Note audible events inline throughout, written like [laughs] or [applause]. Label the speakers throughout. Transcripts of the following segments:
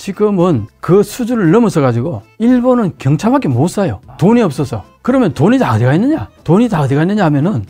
Speaker 1: 지금은 그 수준을 넘어서 가지고 일본은 경차밖에 못 사요. 돈이 없어서. 그러면 돈이 다 어디가 있느냐? 돈이 다 어디가 있느냐 하면은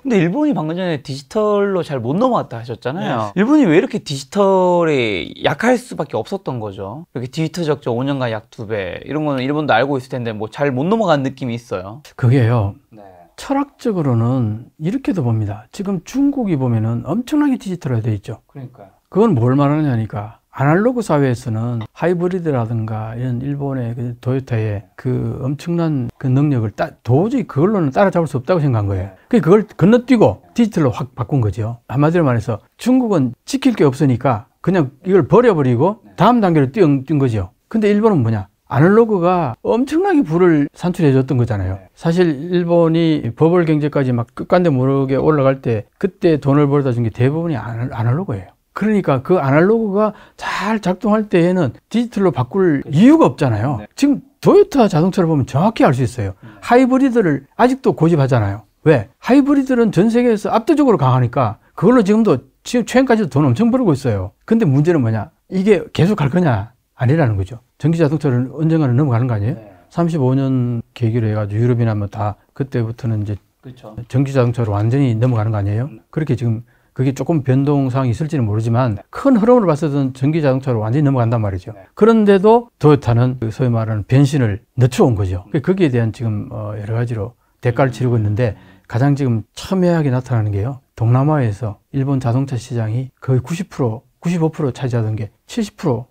Speaker 2: 근데 일본이 방금 전에 디지털로 잘 못 넘어왔다 하셨잖아요. 네. 일본이 왜 이렇게 디지털이 약할 수밖에 없었던 거죠? 이렇게 디지털 적자 5년간 약2배 이런 거는 일본도 알고 있을 텐데 뭐 잘 못 넘어간 느낌이 있어요.
Speaker 1: 그게요. 네. 철학적으로는 이렇게도 봅니다. 지금 중국이 보면은 엄청나게 디지털화되어 있죠. 그러니까 그건 뭘 말하느냐니까 아날로그 사회에서는 하이브리드라든가 이런 일본의 그 도요타의 그 엄청난 그 능력을 따, 도저히 그걸로는 따라잡을 수 없다고 생각한 거예요. 그 그걸 건너뛰고 디지털로 확 바꾼 거죠. 한마디로 말해서 중국은 지킬 게 없으니까 그냥 이걸 버려버리고 네. 다음 단계로 뛰어, 뛴 거죠. 근데 일본은 뭐냐? 아날로그가 엄청나게 불을 산출해 줬던 거잖아요. 네. 사실 일본이 버블 경제까지 막 끝간데 모르게 올라갈 때 그때 돈을 벌다 준 게 대부분이 아날로그예요. 그러니까 그 아날로그가 잘 작동할 때에는 디지털로 바꿀 그렇죠. 이유가 없잖아요. 네. 지금 도요타 자동차를 보면 정확히 알 수 있어요. 음. 하이브리드를 아직도 고집하잖아요. 왜? 하이브리드는 전 세계에서 압도적으로 강하니까 그걸로 지금도 지금 최근까지도 돈 엄청 벌고 있어요. 근데 문제는 뭐냐? 이게 계속 갈 거냐? 아니라는 거죠. 전기 자동차를 언젠가는 넘어가는 거 아니에요? 네. 35년 계기로 해가지고 유럽이나 뭐 다 그때부터는 이제 그렇죠. 전기 자동차로 완전히 넘어가는 거 아니에요? 음. 그렇게 지금 그게 조금 변동사항이 있을지는 모르지만 네. 큰 흐름으로 봤을 전기 자동차로 완전히 넘어간단 말이죠. 네. 그런데도 도요타는 그 소위 말하는 변신을 늦춰온 거죠. 음. 거기에 대한 지금 어, 여러 가지로 대가를 음. 치르고 있는데 가장 지금 첨예하게 나타나는 게요. 동남아에서 일본 자동차 시장이 거의 90% 95% 차지하던 게70%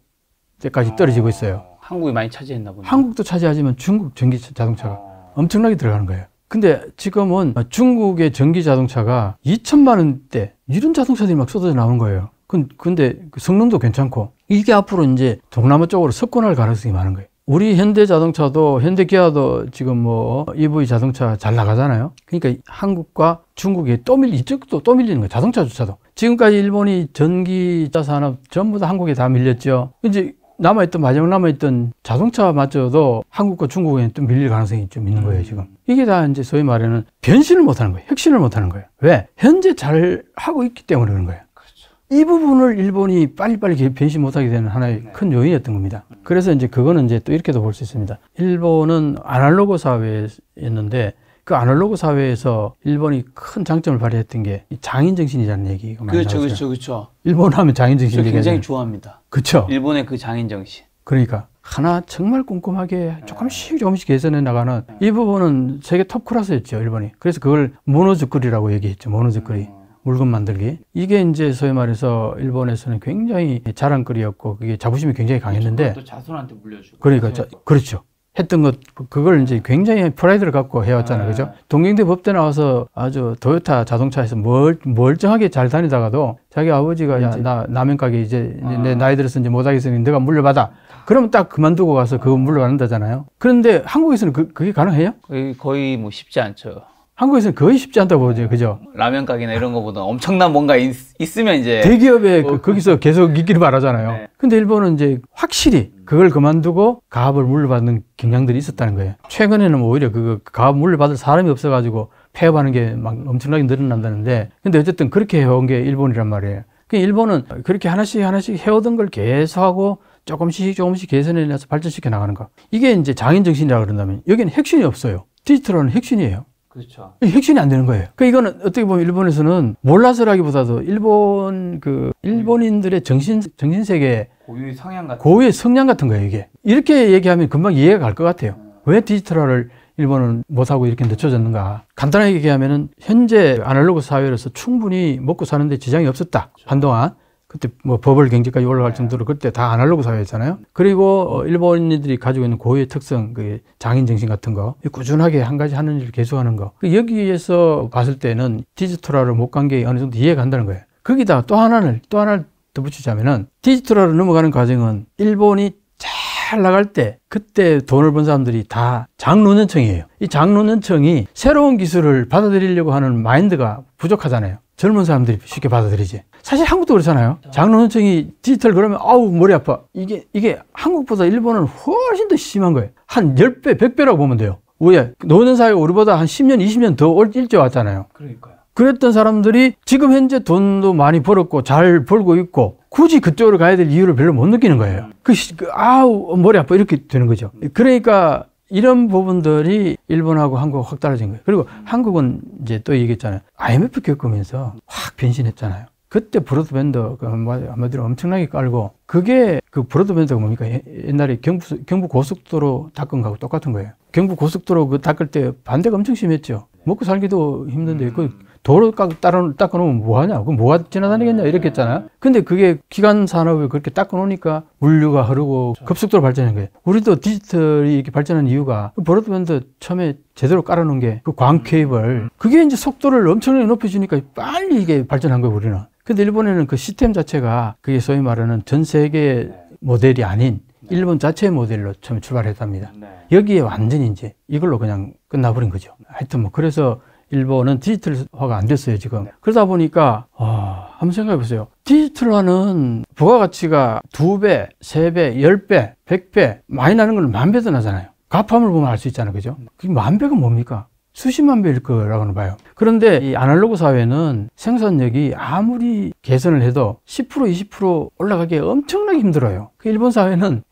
Speaker 1: 때까지 어... 떨어지고 있어요.
Speaker 2: 아, 한국이 많이 차지했나 보네요.
Speaker 1: 한국도 차지하지만 중국 전기 자동차가 어... 엄청나게 들어가는 거예요. 근데 지금은 중국의 전기 자동차가 2천만 원대 이런 자동차들이 막 쏟아져 나오는 거예요. 근데 그 성능도 괜찮고 이게 앞으로 이제 동남아 쪽으로 석권할 가능성이 많은 거예요. 우리 현대 자동차도 현대 기아도 지금 뭐 EV 자동차 잘 나가잖아요. 그러니까 한국과 중국이 또 밀리 이쪽도 또 밀리는 거예요. 자동차조차도 지금까지 일본이 전기자 산업 전부 다 한국에 다 밀렸죠. 이제 남아있던 마지막 남아있던 자동차마저도 한국과 중국에 또 밀릴 가능성이 좀 있는 거예요 음. 지금 이게 다 이제 소위 말하는 변신을 못하는 거예요 혁신을 못하는 거예요 왜 현재 잘 하고 있기 때문에 그런 거예요 그렇죠. 이 부분을 일본이 빨리빨리 변신 못하게 되는 하나의 네. 큰 요인이었던 겁니다. 그래서 이제 그거는 이제 또 이렇게도 볼 수 있습니다. 일본은 아날로그 사회였는데 그 아날로그 사회에서 일본이 큰 장점을 발휘했던 게 장인 정신이라는 얘기가 많이 그렇죠, 그렇죠, 그렇죠. 일본 하면 장인 정신 얘기 굉장히 좋아합니다.
Speaker 2: 그렇죠. 일본의 그 장인 정신.
Speaker 1: 그러니까 하나 정말 꼼꼼하게 네. 조금씩 조금씩 개선해 나가는 이 부분은 세계 톱 클래스였죠 일본이. 그래서 그걸 모노즈거리라고 얘기했죠. 모노즈거리. 음. 물건 만들기. 이게 이제 소위 말해서 일본에서는 굉장히 자랑거리였고 그게 자부심이 굉장히 강했는데 또
Speaker 2: 자손한테 물려주고. 그러니까 자,
Speaker 1: 그렇죠. 했던 것 그걸 이제 굉장히 프라이드를 갖고 해왔잖아요, 아. 그죠? 네. 동경대 법대 나와서 아주 도요타 자동차에서 멀, 멀쩡하게 잘 다니다가도 자기 아버지가 야, 나남면 가게 이제 아. 내 나이 들어서 이제 못하겠으니 내가 물려받아. 그러면 딱 그만두고 가서 그거 물려받는다잖아요. 그런데 한국에서는 그, 그게 가능해요?
Speaker 2: 거의 뭐 쉽지 않죠.
Speaker 1: 한국에서는 거의 쉽지 않다고 보죠, 그죠?
Speaker 2: 라면 가게나 이런 거보다 엄청난 뭔가 있, 으면 이제
Speaker 1: 대기업에 어, 그, 거기서 그렇죠. 계속 있기를 바라잖아요. 네. 근데 일본은 이제 확실히 그걸 그만두고 가업을 물려받는 경향들이 있었다는 거예요. 최근에는 뭐 오히려 그 가업 물려받을 사람이 없어가지고 폐업하는 게 막 엄청나게 늘어난다는데, 근데 어쨌든 그렇게 해온 게 일본이란 말이에요. 그 일본은 그렇게 하나씩 하나씩 해오던 걸 계속하고 조금씩 조금씩 개선해 내서 발전시켜 나가는 거. 이게 이제 장인 정신이라 고 그런다면 여기는 핵심이 없어요. 디지털은 핵심이에요. 그렇죠. 혁신이 안 되는 거예요. 그러니까 이거는 어떻게 보면 일본에서는 몰라서라기보다도 일본 그 일본인들의 정신 정신 세계
Speaker 2: 고유의 성향 같은
Speaker 1: 고유의 성향 같은 거예요 이게. 이렇게 얘기하면 금방 이해가 갈 것 같아요. 음. 왜 디지털화를 일본은 못하고 이렇게 늦춰졌는가. 간단하게 얘기하면은 현재 아날로그 사회로서 충분히 먹고 사는데 지장이 없었다. 그렇죠. 한동안. 그때 뭐 버블 경제까지 올라갈 정도로 그때 다 아날로그 사회였잖아요. 그리고 어, 일본인들이 가지고 있는 고유의 특성, 그 장인 정신 같은 거 꾸준하게 한 가지 하는 일을 계속하는 거 그 여기에서 봤을 때는 디지털화로 못간 게 어느 정도 이해가 간다는 거예요. 거기다 또 하나를 또 하나를 더 붙이자면은 디지털화로 넘어가는 과정은 일본이 잘 나갈 때 그때 돈을 번 사람들이 다 장로년층이에요. 이 장로년층이 새로운 기술을 받아들이려고 하는 마인드가 부족하잖아요. 젊은 사람들이 쉽게 받아들이지. 사실 한국도 그렇잖아요. 장로론증이 디지털 그러면 아우 머리 아파. 이게 이게 한국보다 일본은 훨씬 더 심한 거예요. 한 10배, 100배라고 보면 돼요. 왜? 노년 사회 우리보다 한 10년, 20년 더 일찍 왔잖아요. 그러니까요. 그랬던 사람들이 지금 현재 돈도 많이 벌었고 잘 벌고 있고 굳이 그쪽으로 가야 될 이유를 별로 못 느끼는 거예요. 그, 그 아우, 머리 아파. 이렇게 되는 거죠. 그러니까 이런 부분들이 일본하고 한국 확달라진 거예요. 그리고 한국은 이제 또 얘기했잖아요. IMF 겪으면서 확 변신했잖아요. 그때 브로드밴드 그 한마디로 엄청나게 깔고 그게 그 브로드밴드가 뭡니까 옛날에 경부, 경부 고속도로 닦은 거하고 똑같은 거예요. 경부 고속도로 그 닦을 때 반대가 엄청 심했죠. 먹고 살기도 힘든데 음. 그 도로 닦아놓으면 뭐하냐 그 뭐가 지나다니겠냐 이렇게 했잖아 네. 근데 그게 기간 산업을 그렇게 닦아놓으니까 물류가 흐르고 그렇죠. 급속도로 발전한 거예요 우리도 디지털이 이렇게 발전한 이유가 브로드밴드 그 처음에 제대로 깔아놓은 게 그광 음. 케이블 그게 이제 속도를 엄청나게 높여주니까 빨리 이게 발전한 거예요 우리는 근데 일본에는 그 시스템 자체가 그게 소위 말하는 전 세계 모델이 아닌 네. 일본 자체의 모델로 처음 출발했답니다. 네. 여기에 완전히 이제 이걸로 그냥 끝나버린 거죠. 하여튼 뭐 그래서 일본은 디지털화가 안 됐어요 지금 그러다 보니까 아 한번 생각해 보세요 디지털화는 부가가치가 두배 세배 열배 백 배 많이 나는 걸만 배도 나잖아요 가함을 보면 알 수 있잖아요 그죠 그만 게 배가 뭡니까 수십만 배일 거라고는 봐요. 그런데 이 아날로그 사회는 생산력이 아무리 개선을 해도 10% 20% 올라가기 엄청나게 힘들어요. 그 일본 사회는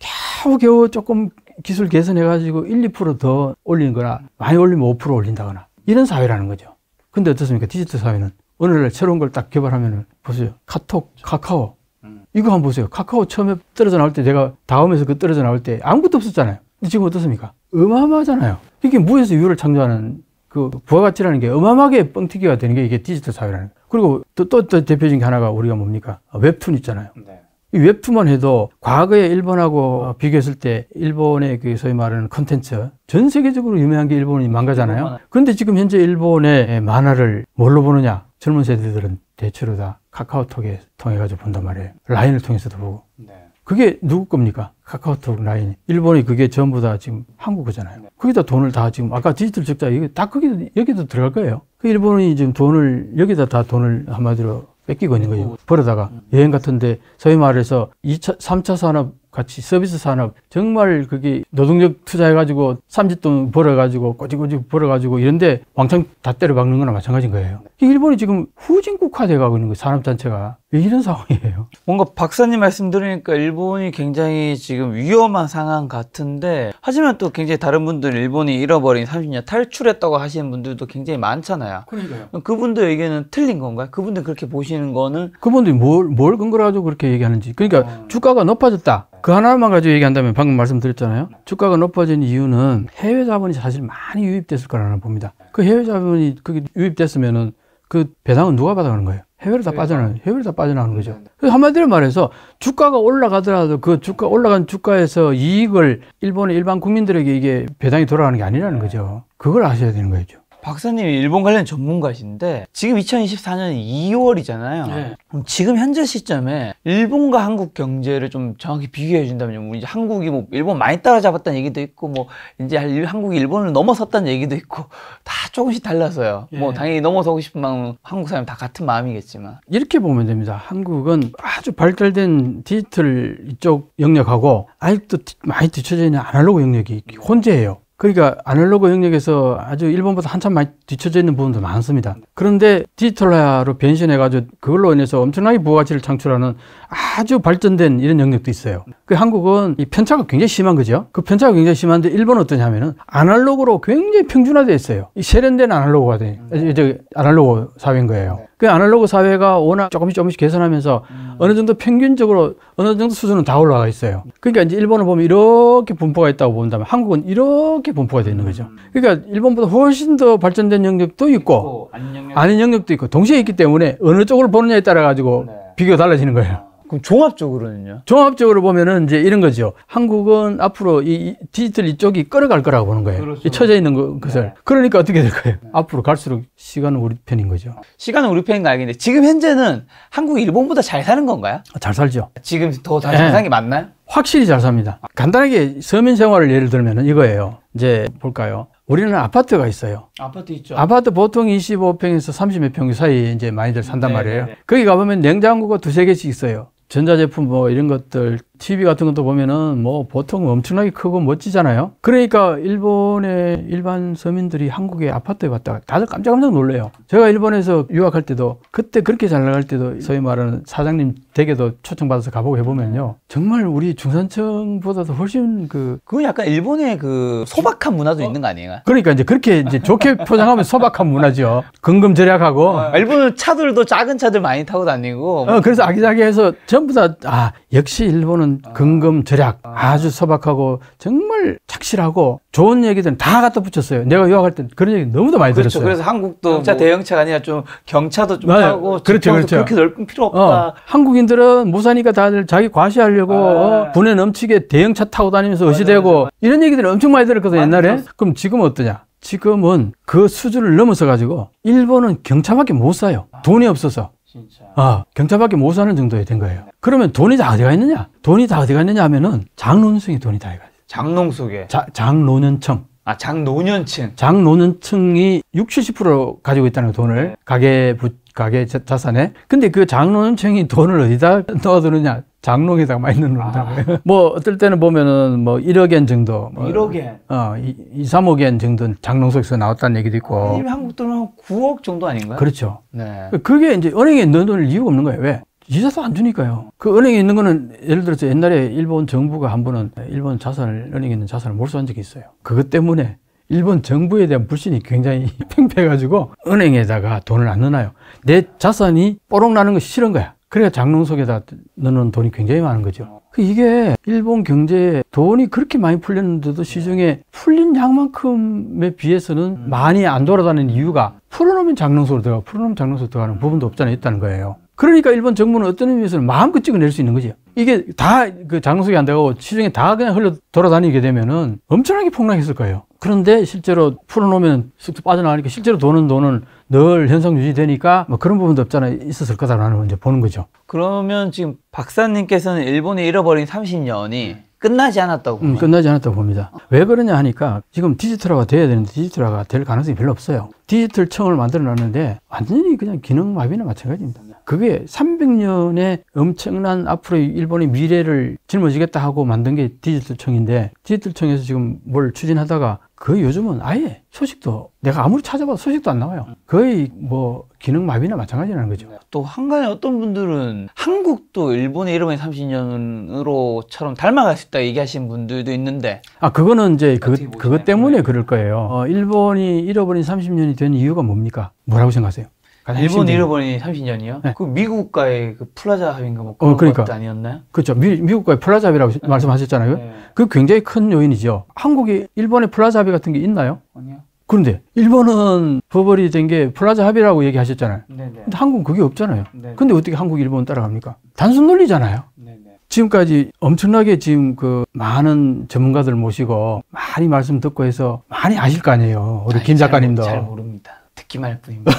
Speaker 1: 겨우겨우 조금 기술 개선해가지고 1, 2%더 올리는 거나 많이 올리면 5% 올린다거나 이런 사회라는 거죠. 근데 어떻습니까? 디지털 사회는. 오늘날 새로운 걸 딱 개발하면 보세요. 카톡, 그렇죠. 카카오. 음. 이거 한번 보세요. 카카오 처음에 떨어져 나올 때 내가 다음에서 그 떨어져 나올 때 아무것도 없었잖아요. 근데 지금 어떻습니까? 어마어마하잖아요. 이게 무에서 유를 창조하는 그 부가가치라는 게 어마어마하게 뻥튀기가 되는 게 이게 디지털 사회라는 거예요. 그리고 또, 또, 또 대표적인 게 하나가 우리가 뭡니까? 아, 웹툰 있잖아요. 네. 이 웹툰만 해도 과거에 일본하고 비교했을 때 일본의 그 소위 말하는 컨텐츠 전 세계적으로 유명한 게 일본이 망가잖아요 그런데 지금 현재 일본의 만화를 뭘로 보느냐? 젊은 세대들은 대체로 다 카카오톡에 통해 가지고 본단 말이에요. 라인을 통해서도 보고. 네. 그게 누구 겁니까? 카카오톡 라인. 일본이 그게 전부 다 지금 한국 어잖아요 네. 거기다 돈을 다 지금 아까 디지털 적자 이게 다 거기 여기도 들어갈 거예요. 그 일본이 지금 돈을 여기다 다 돈을 한마디로 뺏기고 있는 거예요. 버려다가 음. 여행 같은데 소위 말해서 2차, 3차 산업 같이 서비스 산업 정말 그게 노동력 투자해가지고 삼짓돈 벌어가지고 꼬지꼬지 벌어가지고 이런데 왕창 다 때려 박는 거나 마찬가지인 거예요. 일본이 지금 후진국화 돼가고 있는 거예요. 산업 전체가. 왜 이런 상황이에요?
Speaker 2: [laughs] 뭔가 박사님 말씀 들으니까 일본이 굉장히 지금 위험한 상황 같은데 하지만 또 굉장히 다른 분들 일본이 잃어버린 30년 탈출했다고 하시는 분들도 굉장히 많잖아요. 그러니까요. 그분들 의견은 틀린 건가요? 그분들 그렇게 보시는 거는 그분들이 뭘, 뭘 근거로 가지고 그렇게 얘기하는지 그러니까 어... 주가가
Speaker 1: 높아졌다. 그 하나만 가지고 얘기한다면 방금 말씀드렸잖아요. 주가가 높아진 이유는 해외 자본이 사실 많이 유입됐을 거라는 봅니다. 그 해외 자본이 그게 유입됐으면은 그 배당은 누가 받아가는 거예요? 해외로 다 네. 빠져나가는, 해외로 다 빠져나가는 거죠. 네, 네. 한마디로 말해서 주가가 올라가더라도 그 주가, 올라간 주가에서 이익을 일본의 일반 국민들에게 이게 배당이 돌아가는 게 아니라는
Speaker 2: 거죠. 그걸
Speaker 1: 아셔야 되는 거죠.
Speaker 2: 박사님이 일본 관련 전문가신데 지금 2024년 2월이잖아요. 네. 그럼 지금 현재 시점에 일본과 한국 경제를 좀 정확히 비교해 준다면 뭐 이제 한국이 뭐 일본 많이 따라잡았다는 얘기도 있고 뭐 이제 한국이 일본을 넘어섰다는 얘기도 있고 [laughs] 다 조금씩 달라서요. 네. 뭐 예. 당연히 넘어서고 싶은 마음 한국 사람 다 같은 마음이겠지만
Speaker 1: 이렇게 보면 됩니다. 한국은 아주 발달된 디지털 이쪽 영역하고 아직도 많이 뒤쳐져 있는 아날로그 영역이 혼재예요. 그러니까 아날로그 영역에서 아주 일본보다 한참 많이 뒤쳐져 있는 부분도 많습니다. 그런데 디지털화로 변신해가지고 그걸로 인해서 엄청나게 부가치를 가 창출하는 아주 발전된 이런 영역도 있어요. 그 한국은 이 편차가 굉장히 심한 거죠. 그 편차가 굉장히 심한데 일본은 어떠냐면은 아날로그로 굉장히 평준화되어 있어요. 이 세련된 아날로그가 돼, 저 아날로그 사회인 거예요. 그 아날로그 사회가 워낙 조금씩 조금씩 개선하면서 음. 어느 정도 평균적으로 어느 정도 수준은 다 올라가 있어요. 그러니까 이제 일본을 보면 이렇게 분포가 있다고 본다면 한국은 이렇게 분포가 되는 음. 거죠. 그러니까 일본보다 훨씬 더 발전된 영역도 있고, 있고 아닌, 영역도 아닌 영역도 있고 동시에 있기 때문에 어느 쪽을 보느냐에 따라 가지고 네. 비교 달라지는 거예요.
Speaker 2: 그럼 종합적으로는요?
Speaker 1: 종합적으로 보면은 이제 이런 거죠. 한국은 앞으로 이 디지털 이쪽이 끌어갈 거라고 보는 거예요. 그렇죠. 이 처져 있는 거, 것을. 네. 그러니까 어떻게 될까요?
Speaker 2: 네. 앞으로 갈수록 시간은 우리 편인 거죠. 시간은 우리 편인 거 알겠는데 지금 현재는 한국이 일본보다 잘 사는 건가요? 아, 잘 살죠. 지금 더잘 네. 사는 네. 게 맞나요?
Speaker 1: 확실히 잘 삽니다. 간단하게 서민 생활을 예를 들면은 이거예요. 이제 볼까요? 우리는 아파트가 있어요. 아파트 있죠. 아파트 보통 25평에서 30 몇 평 사이에 이제 많이들 산단 네, 말이에요. 네, 네. 거기 가보면 냉장고가 두세 개씩 있어요. 전자제품 뭐 이런 것들 TV 같은 것도 보면은 뭐 보통 엄청나게 크고 멋지잖아요 그러니까 일본의 일반 서민들이 한국의 아파트에 왔다가 다들 깜짝깜짝 놀래요 제가 일본에서 유학할 때도 그때 그렇게 잘 나갈 때도 소위 말하는 사장님 댁에도 초청받아서 가보고 해보면요 정말
Speaker 2: 우리 중산층보다도 훨씬 그 그건 약간 일본의 그 소박한 문화도 어? 있는 거 아니에요?
Speaker 1: 그러니까 이제 그렇게 이제 좋게 [laughs] 포장하면 소박한 문화죠 금금 절약하고 어,
Speaker 2: 일본은 차들도 작은 차들 많이 타고 다니고 어, 그래서 아기자기해서 전부 다, 아, 역시 일본은
Speaker 1: 아. 근검 절약. 아. 아주 소박하고 정말 착실하고 좋은 얘기들은 다 갖다 붙였어요. 내가 유학할 땐 그런 얘기 너무도 많이 그렇죠. 들었어요. 그래서 한국도 경차, 뭐...
Speaker 2: 대형차가 아니라 좀 경차도 좀 타고 그렇죠, 그렇죠. 그렇게 넓은 필요 어, 없다. 어,
Speaker 1: 한국인들은 무사니까 다들 자기 과시하려고 아, 어, 분에 넘치게 대형차 타고 다니면서 의시되고 이런 얘기들을 엄청 많이 들었거든요, 옛날에. 맞아요. 그럼 지금 어떠냐? 지금은 그 수준을 넘어서 가지고 일본은 경차밖에 못 사요. 돈이 없어서. 아, 경찰밖에 못 사는 정도에 된 거예요. 그러면 돈이 다 어디가 있느냐? 돈이 다 어디가 있느냐 하면은 장롱성에 돈이 다 있어요. 장롱 속에? 자, 장노년층. 아, 장노년층. 장노년층이 60, 70% 가지고 있다는 돈을 네. 가계 부, 가계 자산에. 근데 그 장노년층이 돈을 어디다 [laughs] 넣어두느냐? 장롱에다가 넣는다고요 아. [laughs] 뭐 어떨 때는 보면은 뭐 1억 엔 정도. 1억 뭐 엔. 어, 2, 3억 엔 정도 장롱 속에서 나왔다는 얘기도 있고. 아,
Speaker 2: 한국 돈은 9억 정도 아닌가요? 그렇죠. 네.
Speaker 1: 그, 그게 이제 은행에 넣어놓을 이유가 없는 거예요. 왜? 이자도 안 주니까요. 그 은행에 있는 거는 예를 들어서 옛날에 일본 정부가 한 번은 일본 자산을 은행에 있는 자산을 몰수한 적이 있어요. 그것 때문에 일본 정부에 대한 불신이 굉장히 [laughs] 팽팽해가지고 은행에다가 돈을 안넣어요내 자산이 뽀록 나는 것이 싫은 거야. 그래야 장롱석에다 넣는 돈이 굉장히 많은 거죠. 그 이게 일본 경제에 돈이 그렇게 많이 풀렸는데도 시중에 풀린 양만큼에 비해서는 음. 많이 안 돌아다니는 이유가 풀어놓으면 장롱석으로 들어가, 풀어놓으면 장롱석으로 들어가는 부분도 없잖아요. 있다는 거예요. 그러니까 일본 정부는 어떤 의미에서는 마음껏 찍어낼 수 있는 거죠. 이게 다 그장수기안 되고 시중에 다 그냥 흘러 돌아다니게 되면은 엄청나게 폭락했을 거예요. 그런데 실제로 풀어놓으면 쑥쑥 빠져나가니까 실제로 도는 돈은 늘 현상 유지되니까 뭐 그런 부분도 없잖아 있었을 거다라는 걸 이제 보는 거죠.
Speaker 2: 그러면 지금 박사님께서는 일본이 잃어버린 30년이
Speaker 1: 끝나지 않았다고 음, 끝나지 않았다고 봅니다. 왜 그러냐 하니까 지금 디지털화가 돼야 되는데 디지털화가 될 가능성이 별로 없어요. 디지털 청을 만들어 놨는데 완전히 그냥 기능 마비나 마찬가지입니다. 그게 300년의 엄청난 앞으로의 일본의 미래를 짊어지겠다 하고 만든 게 디지털청인데 디지털청에서 지금 뭘 추진하다가 그 요즘은
Speaker 2: 아예 소식도 내가 아무리 찾아봐도 소식도 안 나와요. 음. 거의
Speaker 1: 뭐 기능 마비나 마찬가지라는 거죠.
Speaker 2: 네. 또 한간에 어떤
Speaker 1: 분들은
Speaker 2: 한국도 일본의 이름의 30년으로처럼 닮아갈 수 있다 얘기하신 분들도 있는데
Speaker 1: 아 그거는 이제 그, 그것 때문에 네. 그럴 거예요. 어, 일본이 잃어버린 30년이 된 이유가 뭡니까? 뭐라고 생각하세요?
Speaker 2: 아, 아, 일본 잃어버린 30년이요? 네. 그 미국과의 그 플라자 합의인가 뭐 어, 그런 어, 그러니까. 것도 아니었나요?
Speaker 1: 그렇죠. 미, 미국과의 플라자 합의라고 네. 말씀하셨잖아요. 네. 그 굉장히 큰 요인이죠. 한국이 일본의 플라자 합의 같은 게 있나요? 아니요. 그런데 일본은 버벌이 된 게 플라자 합의라고 얘기하셨잖아요. 네네. 네. 근데 한국은 그게 없잖아요. 네네. 네. 근데 어떻게 한국 일본 따라갑니까? 단순 논리잖아요. 네네. 네. 지금까지 엄청나게 지금 그 많은 전문가들 모시고 많이 말씀 듣고 해서 많이 아실 거 아니에요. 우리 아니, 김 작가님도. 잘, 잘
Speaker 2: 모릅니다. 듣기만 할 뿐입니다.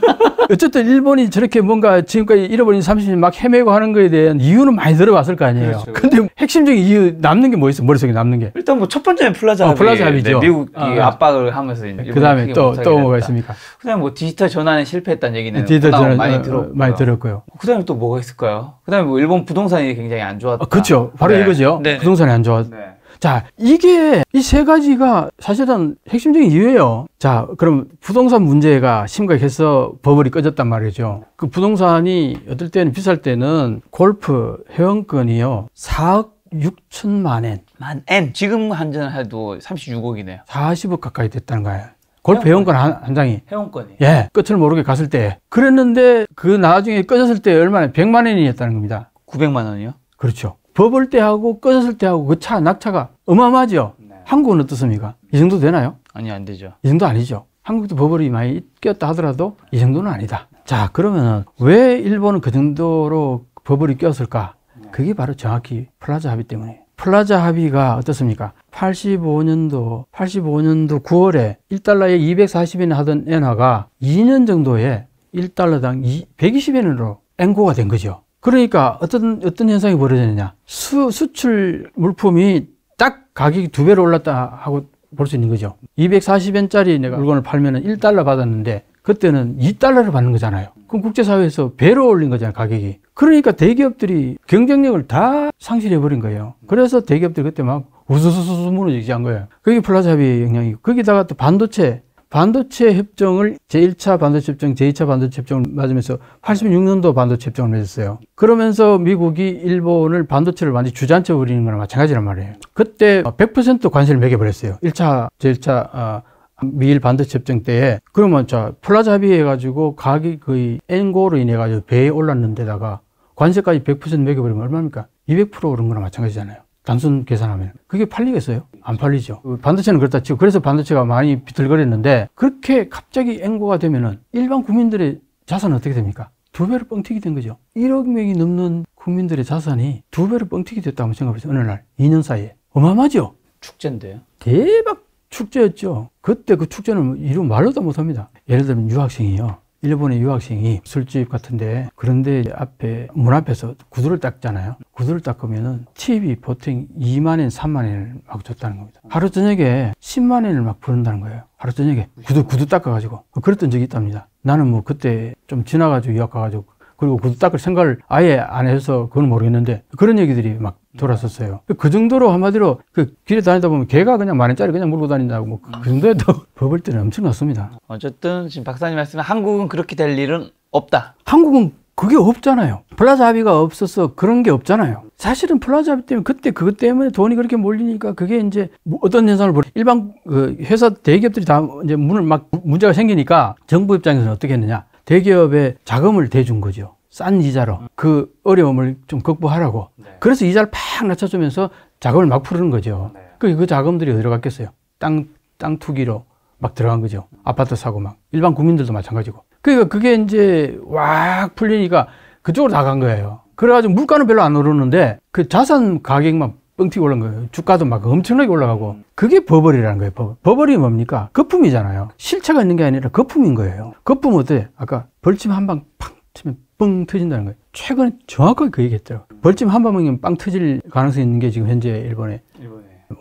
Speaker 1: [laughs] 어쨌든 일본이 저렇게 뭔가 지금까지 잃어버린 30년 막 헤매고 하는 거에 대한 이유는 많이 들어봤을 거 아니에요. 그렇죠. 근데 핵심적인 이유 남는 게 뭐 있어? 머릿속에 남는 게. 일단 뭐 첫 번째는 플라자 어, 플라자 합의죠. 네, 미국이 아, 네.
Speaker 2: 압박을 하면서 그다음에 또또 뭐가 있습니까? 그다음에 뭐 디지털 전환에 실패했다는 얘기는 네, 디지털 전환 많이 어, 들었고요. 많이 들었고요. 어, 그다음에 또 뭐가 있을까요? 그다음에 뭐 일본 부동산이 굉장히 안 좋았다. 아, 그렇죠. 바로 네. 이거죠. 네. 부동산이 안 좋았. 네. 자,
Speaker 1: 이게 이 세 가지가 사실은 핵심적인 이유예요. 자, 그럼 부동산 문제가 심각해서 버블이 꺼졌단 말이죠. 그 부동산이 어떨 때는 비쌀 때는 골프 회원권이요. 4억 6천만 엔. 만 엔. 지금 한전 해도
Speaker 2: 36억이네요.
Speaker 1: 40억 가까이 됐다는 거예요. 골프 회원권 한, 한 장이. 회원권이. 예. 끝을 모르게 갔을 때. 그랬는데 그 나중에 꺼졌을 때 얼마나 100만 엔이었다는 겁니다. 900만 원이요? 그렇죠. 버블 때하고 꺼졌을 때하고 그 차 낙차가 어마어마하죠. 네. 한국은 어떻습니까? 이 정도 되나요? 아니 안 되죠. 이 정도 아니죠. 한국도 버블이 많이 꼈다 하더라도 이 정도는 아니다.
Speaker 2: 자 그러면
Speaker 1: 왜 일본은 그 정도로 버블이 꼈을까? 네. 그게 바로 정확히 플라자 합의 때문에. 플라자 합의가 어떻습니까? 85년도, 85년도 9월에 1달러에 240엔 하던 엔화가 2년 정도에 1달러당 120엔으로 앵고가 된 거죠. 그러니까 어떤 어떤 현상이 벌어지느냐 수, 수출 물품이 딱 가격이 두 배로 올랐다 하고 볼 수 있는 거죠 240엔짜리 내가 물건을 팔면 은 1달러 받았는데 그때는 2달러를 받는 거잖아요 그럼 국제사회에서 배로 올린 거잖아요 가격이 그러니까 대기업들이 경쟁력을 다 상실해 버린 거예요 그래서 대기업들이 그때 막 우수수수 무너지지시한 거예요 그게 플라자비 영향이고 거기다가 또 반도체 반도체 협정을 제1차 반도체 협정, 제2차 반도체 협정을 맞으면서 86년도 반도체 협정을 맺었어요. 그러면서 미국이 일본을 반도체를 완전히 주잔앉 버리는 거나 마찬가지란 말이에요. 그때 100% 관세를 매겨버렸어요. 1차, 제1차 어, 아, 미일 반도체 협정 때에 그러면 자 플라자 비해 가지고 가격이 거의 엔고로 인해 가지고 배에 올랐는데다가 관세까지 100% 매겨버리면 얼마입니까? 200% 오른 거나 마찬가지잖아요. 단순 계산하면. 그게 팔리겠어요? 안 팔리죠. 반도체는 그렇다 치고 그래서 반도체가 많이 비틀거렸는데 그렇게 갑자기 앵고가 되면은 일반 국민들의 자산은 어떻게 됩니까? 두 배로 뻥튀기 된 거죠. 1억 명이 넘는 국민들의 자산이 두 배로 뻥튀기 됐다고 생각해보세요. 어느 날, 2년 사이에. 어마어마하죠? 축제인데요. 대박 축제였죠. 그때 그 축제는 이루 말로도 못합니다. 예를 들면 유학생이요. 일본의 유학생이 술집 같은데 그런데 앞에 문 앞에서 구두를 닦잖아요 구두를 닦으면은 팁이 보통 2만 엔 3만 엔을 막 줬다는 겁니다 하루 저녁에 10만 엔을 막 부른다는 거예요 하루 저녁에 구두 구두 닦아가지고 그랬던 적이 있답니다 나는 뭐 그때 좀 지나가지고 유학 가가지고 그리고 구두 닦을 생각을 아예 안 해서 그건 모르겠는데 그런 얘기들이 막 돌았었어요. 그 정도로 한마디로 그 길에 다니다 보면 개가 그냥 만 원짜리 그냥 물고 다닌다고 뭐그 정도에도 [laughs] 법을 때는 엄청났습니다.
Speaker 2: 어쨌든 지금 박사님 말씀은 한국은 그렇게 될 일은 없다.
Speaker 1: 한국은 그게 없잖아요. 플라자 합의가 없어서 그런 게 없잖아요. 사실은 플라자 합의 때문에 그때 그것 때문에 돈이 그렇게 몰리니까 그게 이제 뭐 어떤 현상을 벌 일반 그 회사 대기업들이 다 이제 문을 막 문제가 생기니까 정부 입장에서는 어떻게 했느냐. 대기업에 자금을 대준 거죠. 싼 이자로 음. 그 어려움을 좀 극복하라고. 네. 그래서 이자를 팍 낮춰주면서 자금을 막 푸르는 거죠. 네. 그, 그 자금들이 어디로 갔겠어요? 땅, 땅 투기로 막 들어간 거죠. 아파트 사고 막. 일반 국민들도 마찬가지고. 그러니까 그게 이제 왁 풀리니까 그쪽으로 다 간 거예요. 그래가지고 물가는 별로 안 오르는데 그 자산 가격만 뻥튀기 올라간 거예요. 주가도 막 엄청나게 올라가고 그게 버버리라는 거예요. 버블. 버블이 뭡니까? 거품이잖아요. 실체가 있는 게 아니라 거품인 거예요. 거품 어때? 아까 벌침 한 방 팡 치면 뻥 터진다는 거예요. 최근에 정확하게 그 얘기했죠. 벌침 한 방이면 빵 터질 가능성이 있는 게 지금 현재 일본에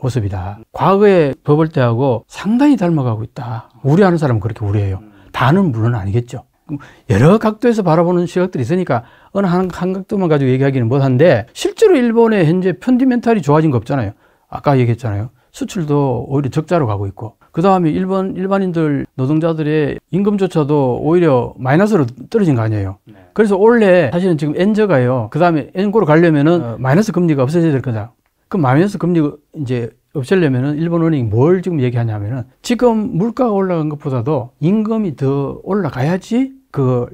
Speaker 1: 모습이다. 과거에버벌 때하고 상당히 닮아가고 있다. 우려하는 사람은 그렇게 우려해요. 음. 다는 물론 아니겠죠. 여러 각도에서 바라보는 시각들이 있으니까 어느 한, 한 각도만 가지고 얘기하기는 못한데 실제로 일본의 현재 편디멘탈이 좋아진 거 없잖아요. 아까 얘기했잖아요. 수출도 오히려 적자로 가고 있고 그 다음에 일본 일반인들 노동자들의 임금조차도 오히려 마이너스로 떨어진 거 아니에요. 네. 그래서 원래 사실은 지금 엔저가요. 그 다음에 엔고로 가려면은 어, 마이너스 금리가 없어져야 될 거다. 그 마이너스 금리 이제 없애려면은 일본 은행이 뭘 지금 얘기하냐면은 지금 물가가 올라간 것보다도 임금이 더 올라가야지 그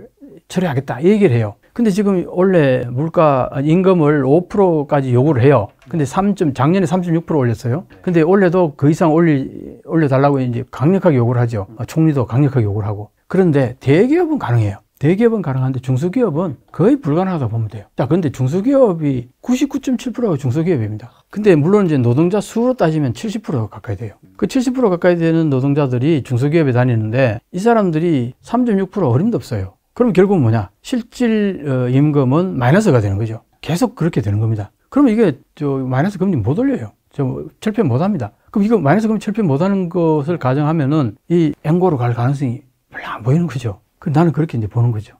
Speaker 1: 처리하겠다 얘기를 해요. 근데 지금 원래 물가 임금을 5%까지 요구를 해요. 근데 3. 작년에 3.6% 올렸어요. 근데 올해도 그 이상 올리 올려 달라고 이제 강력하게 요구를 하죠. 어, 총리도 강력하게 요구를 하고. 그런데 대기업은 가능해요. 대기업은 가능한데 중소기업은 거의 불가능하다 고 보면 돼요. 자, 그런데 중소기업이 99.7%가 중소기업입니다. 근데 물론 이제 노동자 수로 따지면 70% 가까이 돼요. 그 70% 가까이 되는 노동자들이 중소기업에 다니는데 이 사람들이 3.6% 어림도 없어요. 그럼 결국 뭐냐? 실질 어, 임금은 마이너스가 되는 거죠. 계속 그렇게 되는 겁니다. 그러면 이게 저 마이너스 금리 못 올려요. 저 철폐 못 합니다. 그럼 이거 마이너스 금리 철폐 못 하는 것을 가정하면은 이 앵고로 갈 가능성이 별로 안 보이는 거죠. 그, 나는 그렇게 이제 보는 거죠.